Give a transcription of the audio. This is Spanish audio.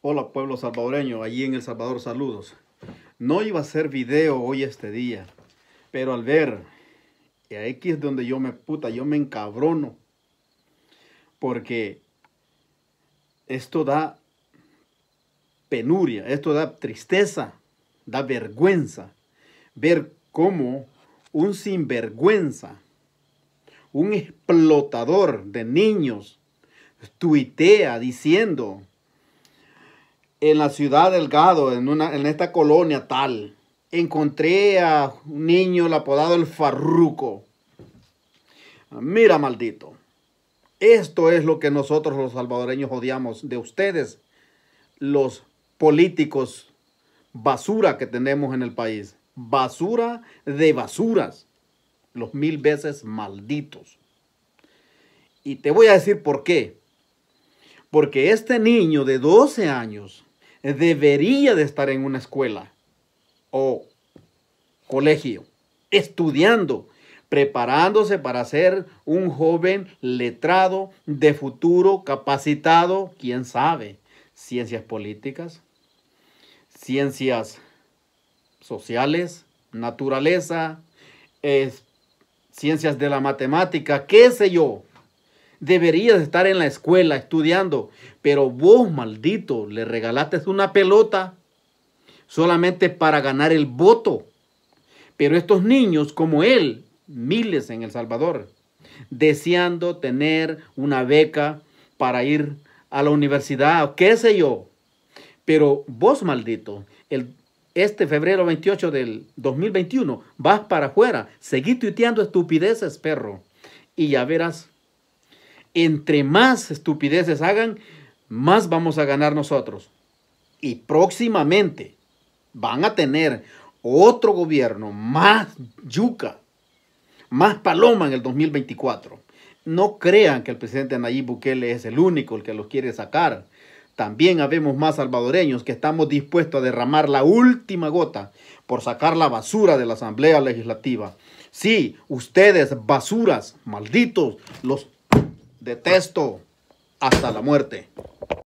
Hola pueblo salvadoreño, allí en El Salvador, saludos. No iba a hacer video hoy este día, pero al ver, y aquí es donde yo me puta, yo me encabrono, porque esto da penuria, esto da tristeza, da vergüenza, ver cómo un sinvergüenza, un explotador de niños, tuitea diciendo en la ciudad Delgado, en, una, en esta colonia tal, encontré a un niño el apodado el Farruco. Ah, mira, maldito. Esto es lo que nosotros los salvadoreños odiamos de ustedes, los políticos basura que tenemos en el país. Basura de basuras. Los mil veces malditos. Y te voy a decir por qué. Porque este niño de 12 años debería de estar en una escuela o colegio, estudiando, preparándose para ser un joven letrado, de futuro, capacitado, quién sabe, ciencias políticas, ciencias sociales, naturaleza, ciencias de la matemática, qué sé yo, deberías estar en la escuela estudiando, pero vos, maldito, le regalaste una pelota solamente para ganar el voto. Pero estos niños como él, miles en El Salvador, deseando tener una beca para ir a la universidad, qué sé yo. Pero vos, maldito, el, este febrero 28 del 2021, vas para afuera, seguí tuiteando estupideces, perro, y ya verás entre más estupideces hagan, más vamos a ganar nosotros. Y próximamente van a tener otro gobierno más yuca, más paloma en el 2024. No crean que el presidente Nayib Bukele es el único el que los quiere sacar. También habemos más salvadoreños que estamos dispuestos a derramar la última gota por sacar la basura de la Asamblea Legislativa. Sí, ustedes, basuras, malditos, los Detesto hasta la muerte.